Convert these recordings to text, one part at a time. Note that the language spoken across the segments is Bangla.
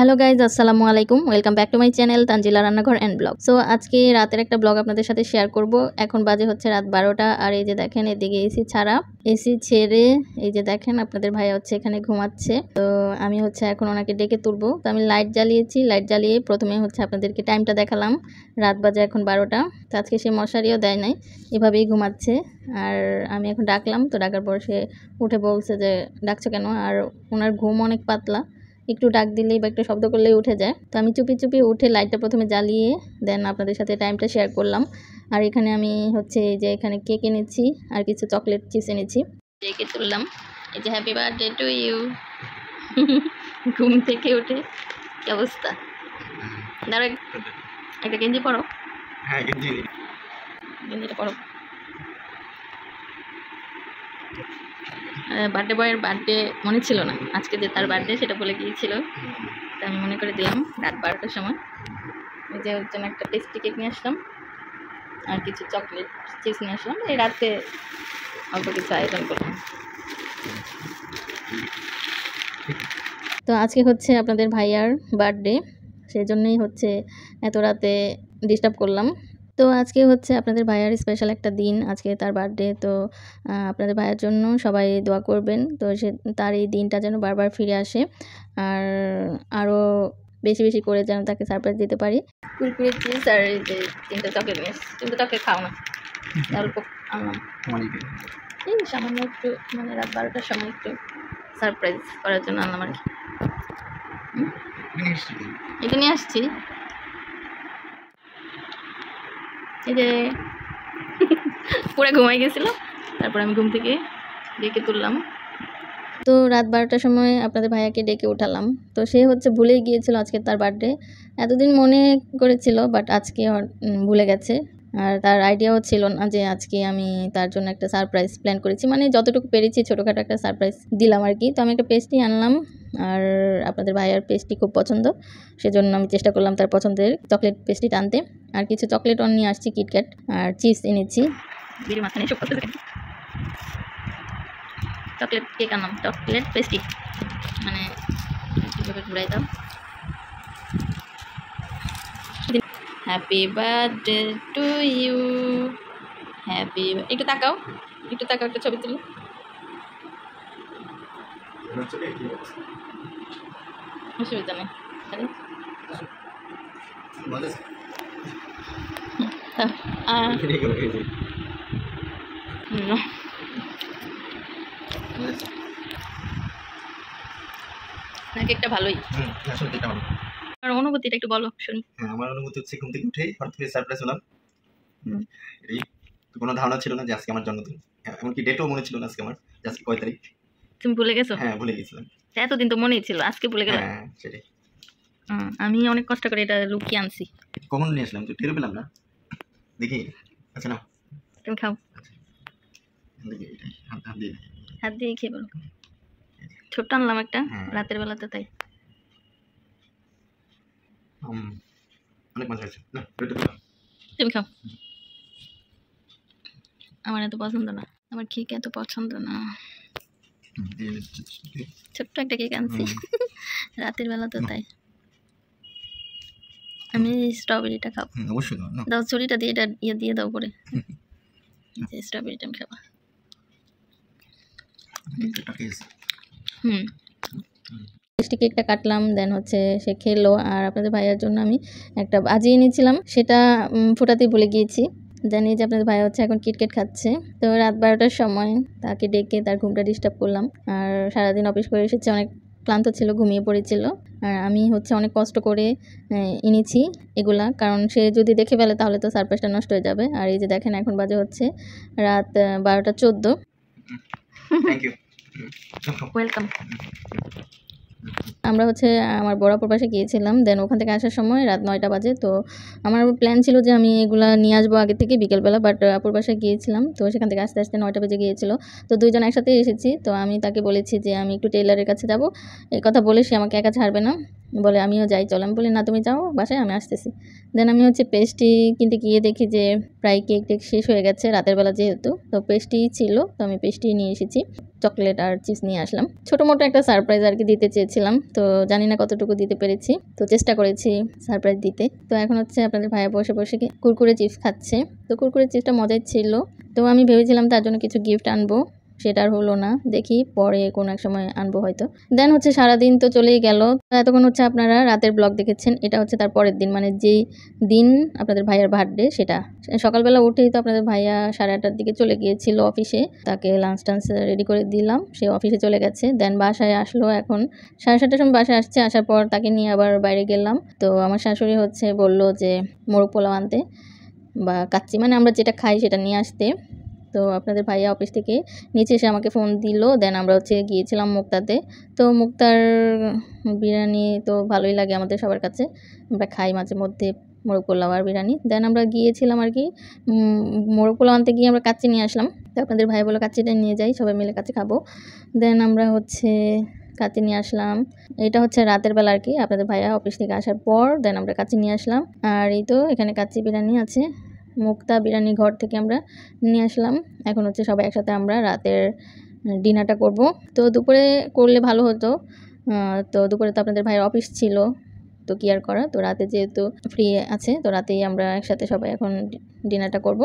হ্যালো গাইজ আসসালামু আলাইকুম welcome back to my channel Tanzila রান্নাঘর অ্যান্ড ব্লগ সো আজকে রাতের একটা ব্লগ আপনাদের সাথে শেয়ার করব এখন বাজে হচ্ছে রাত বারোটা আর এই যে দেখেন এদিকে এসি ছাড়া এসি ছেড়ে এই যে দেখেন আপনাদের ভাইয়া হচ্ছে এখানে ঘুমাচ্ছে তো আমি হচ্ছে এখন ওনাকে ডেকে তুলবো তো আমি লাইট জ্বালিয়েছি লাইট জ্বালিয়ে প্রথমে হচ্ছে আপনাদেরকে টাইমটা দেখালাম রাত বাজে এখন বারোটা তো আজকে সে মশারিও দেয় নাই এভাবেই ঘুমাচ্ছে আর আমি এখন ডাকলাম তো ডাকার পর সে উঠে বলছে যে ডাকছো কেন আর ওনার ঘুম অনেক পাতলা একটু ডাক দিলেই বা একটু শব্দ করলেই উঠে যায় তো আমি চুপি চুপি উঠে লাইটটা প্রথমে জ্বালিয়ে দেন আপনাদের সাথে টাইমটা শেয়ার করলাম আর এখানে আমি হচ্ছে এই যে এখানে কেক এনেছি আর কিছু চকলেট চিপস এনেছি কেকে তুললাম এই যে হ্যাপি বার্থডে টু ইউ ঘুম থেকে উঠে কি অবস্থা দাঁড়া একটা গেঞ্জি পরো হ্যাঁ গেঞ্জি পরো বার্থডে বয়ের বার্থডে মনে ছিল না আজকে যে তার বার্থডে সেটা বলে গিয়েছিল তা আমি মনে করে দিলাম রাত বারোটার সময় যে ওর জন্য একটা পেস্ট্রি কেক নিয়ে আসলাম আর কিছু চকলেট চিজ নিয়ে আসলাম এই রাতে অল্প কিছু আয়োজন করলাম তো আজকে হচ্ছে আপনাদের ভাইয়ার বার্থডে সেই জন্যই হচ্ছে এত রাতে ডিস্টার্ব করলাম তো আজকে হচ্ছে আপনাদের ভাইয়ার স্পেশাল একটা দিন আজকে তার বার্থডে তো আপনাদের ভাইয়ার জন্য সবাই দোয়া করবেন তো সে তার এই দিনটা যেন বারবার ফিরে আসে আর আরও বেশি বেশি করে যেন তাকে সারপ্রাইজ দিতে পারি কুরকুরে চিপস আর এই যে নিয়ে তুমি খাও না অল্প আনলাম সামান্য একটু মানে রাত বারোটার সময় একটু সারপ্রাইজ করার জন্য আনলাম আর কি এটা নিয়ে আসছি এই যে পুরো ঘুমাই গেছিল তারপর আমি ঘুম থেকে ডেকে তুললাম তো রাত বারোটার সময় আপনাদের ভাইয়াকে ডেকে উঠালাম তো সে হচ্ছে ভুলেই গিয়েছিল আজকে তার বার্থডে এতদিন মনে করেছিল বাট আজকে ভুলে গেছে আর তার আইডিয়াও ছিল না যে আজকে আমি তার জন্য একটা সারপ্রাইজ প্ল্যান করেছি মানে যতটুকু পেরেছি ছোটোখাটো একটা সারপ্রাইজ দিলাম আর কি তো আমি একটা পেস্টই আনলাম আর আপনাদের ভাইয়ার পেস্টটি খুব পছন্দ সেজন্য আমি চেষ্টা করলাম তার পছন্দের চকলেট পেস্টটি টানতে আর কিছু চকলেট অন নিয়ে আসছি কিটক্যাট আর চিপস এনেছি বিড়ি চকলেট কেক আনলাম চকলেট পেস্টি মানে কীভাবে ঘুরাই দাও happy birthday to you happy একটু তাকাও একটু তাকাও একটা ছবি তুলি অসুবিধা হ্যাঁ, হ্যাঁ, একটু বলো হ্যাঁ আমার হচ্ছে ঘুম থেকে করে এই কোনো ধারণা ছিল না যে আজকে আমার জন্মদিন হ্যাঁ, এমনকি ডেটও মনে ছিল না আজকে আমার কয় তারিখ তুমি ভুলে গেছো হ্যাঁ ভুলে গেছিলাম এতদিন তো মনেই ছিল আজকে বলে গেলাম হ্যাঁ, আমি অনেক কষ্ট করে এটা লুকি আনছি কখন নিয়ে আসলাম তুই টেরো পেলাম না দেখি আচ্ছা নাও তুমি খাও আচ্ছা, হাত দিয়ে খেয়ে বলো ছোট্ট আনলাম একটা হ্যাঁ। রাতের বেলাতে তাই অনেক তুমি খাও আমার এত পছন্দ না আমার ঠিক এত পছন্দ না ছোট্ট একটা কেক আনছি রাতের বেলা তো তাই আমি স্ট্রবেরিটা খাবো দাও ছুরিটা দিয়ে এটা ইয়ে দিয়ে দাও করে স্ট্রবেরিটা আমি খাবো হুম মিষ্টি কেকটা কাটলাম দেন হচ্ছে সে খেলো আর আপনাদের ভাইয়ের জন্য আমি একটা বাজিয়ে নিয়েছিলাম সেটা ফোটাতে ভুলে গিয়েছি জানি যে আপনার ভাই হচ্ছে এখন কিটকেট খাচ্ছে তো রাত বারোটার সময় তাকে ডেকে তার ঘুমটা ডিস্টার্ব করলাম আর সারাদিন অফিস করে এসেছে অনেক ক্লান্ত ছিল ঘুমিয়ে পড়েছিল আর আমি হচ্ছে অনেক কষ্ট করে এনেছি এগুলা কারণ সে যদি দেখে ফেলে তাহলে তো সারপ্রাইজটা নষ্ট হয়ে যাবে আর এই যে দেখেন এখন বাজে হচ্ছে রাত বারোটা চোদ্দো ওয়েলকাম আমরা হচ্ছে আমার বড়াপুর পাশে গিয়েছিলাম দেন ওখান থেকে আসার সময় রাত নয়টা বাজে তো আমার প্ল্যান ছিল যে আমি এগুলো নিয়ে আসবো আগে থেকে বিকেলবেলা বাট আপুর পাশে গিয়েছিলাম তো সেখান থেকে আস্তে আস্তে নয়টা বাজে গিয়েছিল তো দুইজন একসাথে এসেছি তো আমি তাকে বলেছি যে আমি একটু টেলারের কাছে যাব এই কথা বলে সে আমাকে একা ছাড়বে না বলে আমিও যাই চলো আমি বলি না তুমি যাও বাসায় আমি আসতেছি দেন আমি হচ্ছে পেস্টটি কিনতে গিয়ে দেখি যে প্রায় কেক টেক শেষ হয়ে গেছে রাতের বেলা যেহেতু তো পেস্টটি ছিল তো আমি পেস্টটি নিয়ে এসেছি চকলেট আর চিজ নিয়ে আসলাম ছোটো মোটো একটা সারপ্রাইজ আর কি দিতে চেয়েছিলাম তো জানি না কতটুকু দিতে পেরেছি তো চেষ্টা করেছি সারপ্রাইজ দিতে তো এখন হচ্ছে আপনাদের ভাইয়া বসে বসে কুরকুরে চিপস খাচ্ছে তো কুরকুরে চিপসটা মজাই ছিল তো আমি ভেবেছিলাম তার জন্য কিছু গিফট আনবো সেটা আর হলো না দেখি পরে কোনো এক সময় আনবো হয়তো দেন হচ্ছে সারাদিন তো চলেই গেল এতক্ষণ হচ্ছে আপনারা রাতের ব্লগ দেখেছেন এটা হচ্ছে তার পরের দিন মানে যেই দিন আপনাদের ভাইয়ার বার্থডে সেটা সকালবেলা উঠেই তো আপনাদের ভাইয়া সাড়ে আটটার দিকে চলে গিয়েছিল অফিসে তাকে লাঞ্চ টাঞ্চ রেডি করে দিলাম সে অফিসে চলে গেছে দেন বাসায় আসলো এখন সাড়ে সাতটার সময় বাসায় আসছে আসার পর তাকে নিয়ে আবার বাইরে গেলাম তো আমার শাশুড়ি হচ্ছে বলল যে মোরগ পোলাও আনতে বা কাচ্চি মানে আমরা যেটা খাই সেটা নিয়ে আসতে তো আপনাদের ভাইয়া অফিস থেকে নিচে এসে আমাকে ফোন দিল দেন আমরা হচ্ছে গিয়েছিলাম মুক্তাতে তো মুক্তার বিরিয়ানি তো ভালোই লাগে আমাদের সবার কাছে আমরা খাই মাঝে মধ্যে মোরগ পোলাও আর বিরিয়ানি দেন আমরা গিয়েছিলাম আর কি মোরগ পোলাও আনতে গিয়ে আমরা কাচ্চি নিয়ে আসলাম তো আপনাদের ভাই বলো কাচ্চিটা নিয়ে যাই সবাই মিলে কাছে খাবো দেন আমরা হচ্ছে কাচি নিয়ে আসলাম এটা হচ্ছে রাতের বেলা আর কি আপনাদের ভাইয়া অফিস থেকে আসার পর দেন আমরা কাচি নিয়ে আসলাম আর এই তো এখানে কাচি বিরিয়ানি আছে মুক্তা বিরানি ঘর থেকে আমরা নিয়ে আসলাম এখন হচ্ছে সবাই একসাথে আমরা রাতের ডিনারটা করব তো দুপুরে করলে ভালো হতো তো দুপুরে তো আপনাদের ভাইয়ের অফিস ছিল তো কি আর করা তো রাতে যেহেতু ফ্রি আছে তো রাতেই আমরা একসাথে সবাই এখন ডিনারটা করব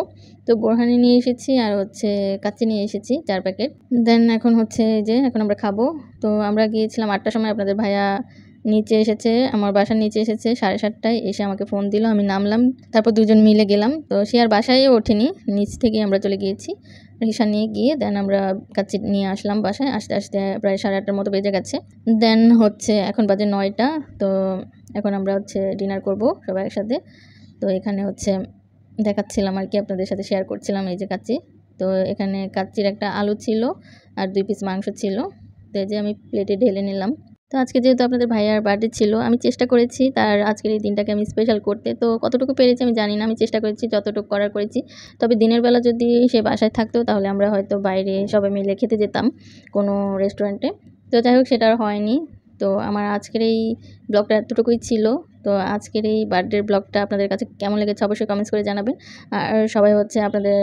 তো বোরহানি নিয়ে এসেছি আর হচ্ছে কাচ্চি নিয়ে এসেছি চার প্যাকেট দেন এখন হচ্ছে যে এখন আমরা খাবো তো আমরা গিয়েছিলাম আটটার সময় আপনাদের ভাইয়া নিচে এসেছে আমার বাসার নিচে এসেছে সাড়ে সাতটায় এসে আমাকে ফোন দিল আমি নামলাম তারপর দুজন মিলে গেলাম তো সে আর বাসায় ওঠেনি নিচ থেকে আমরা চলে গিয়েছি রিক্সা নিয়ে গিয়ে দেন আমরা কাছে নিয়ে আসলাম বাসায় আস্তে আস্তে প্রায় সাড়ে আটটার মতো বেজে গেছে দেন হচ্ছে এখন বাজে নয়টা তো এখন আমরা হচ্ছে ডিনার করব সবাই একসাথে তো এখানে হচ্ছে দেখাচ্ছিলাম আর কি আপনাদের সাথে শেয়ার করছিলাম এই যে কাচ্চি তো এখানে কাচ্চির একটা আলু ছিল আর দুই পিস মাংস ছিল তো এই যে আমি প্লেটে ঢেলে নিলাম তো আজকে যেহেতু আপনাদের ভাইয়ার বার্থডে ছিল আমি চেষ্টা করেছি তার আজকের এই দিনটাকে আমি স্পেশাল করতে তো কতটুকু পেরেছি আমি জানি না আমি চেষ্টা করেছি যতটুকু করার করেছি তবে দিনের বেলা যদি সে বাসায় থাকতো তাহলে আমরা হয়তো বাইরে সবাই মিলে খেতে যেতাম কোনো রেস্টুরেন্টে তো যাই হোক সেটা আর হয়নি তো আমার আজকের এই ব্লগটা এতটুকুই ছিল তো আজকের এই বার্থডের ব্লগটা আপনাদের কাছে কেমন লেগেছে অবশ্যই কমেন্টস করে জানাবেন আর সবাই হচ্ছে আপনাদের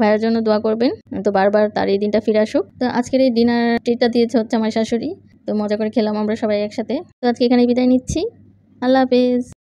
ভাইয়ের জন্য দোয়া করবেন তো বারবার তার এই দিনটা ফিরে আসুক তো আজকের এই ডিনার ট্রিটটা দিয়েছে হচ্ছে আমার শাশুড়ি তো মজা করে খেলাম আমরা সবাই একসাথে তো আজকে এখানে বিদায় নিচ্ছি আল্লাহ হাফেজ